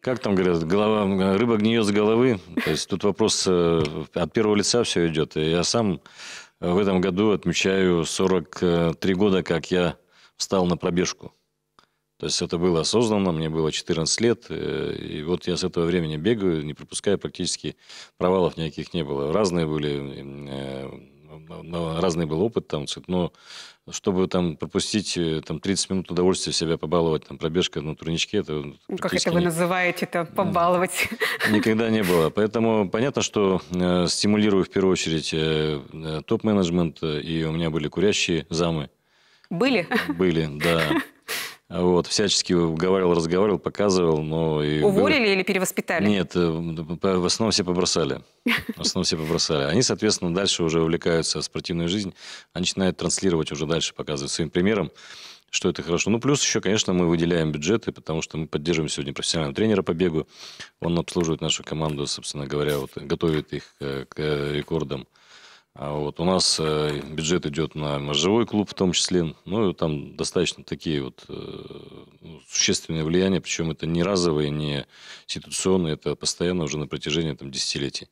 Как там говорят, голова, рыба гниет с головы. То есть тут вопрос э, от первого лица все идет. И я сам э, в этом году отмечаю 43 года, как я встал на пробежку. То есть это было осознанно, мне было 14 лет, э, и вот я с этого времени бегаю, не пропуская практически провалов никаких не было. Разные были разный был опыт там, но чтобы там пропустить э, там 30 минут удовольствия себя побаловать, там пробежка на турничке, это ну, как это вы не... называете это побаловать? Никогда не было. Поэтому понятно, что э, стимулирую в первую очередь э, э топ-менеджмент, э, и у меня были курящие замы. Были? Были, да вот всячески говорил, разговаривал, показывал, но... И Уволили было... или перевоспитали? Нет, э, в основном все побросали. В основном все побросали. Они, соответственно, дальше уже увлекаются в спортивную жизнь, они а начинают транслировать уже дальше, показывать своим примером, что это хорошо. Ну, плюс еще, конечно, мы выделяем бюджеты, потому что мы поддерживаем сегодня профессионального тренера по бегу. Он обслуживает нашу команду, собственно говоря, вот, готовит их э, к э, рекордам. А вот у нас бюджет идет на мозжевой клуб в том числе. Ну, и там достаточно такие вот существенное влияние, причем это не разовое, не ситуационное, это постоянно уже на протяжении там, десятилетий.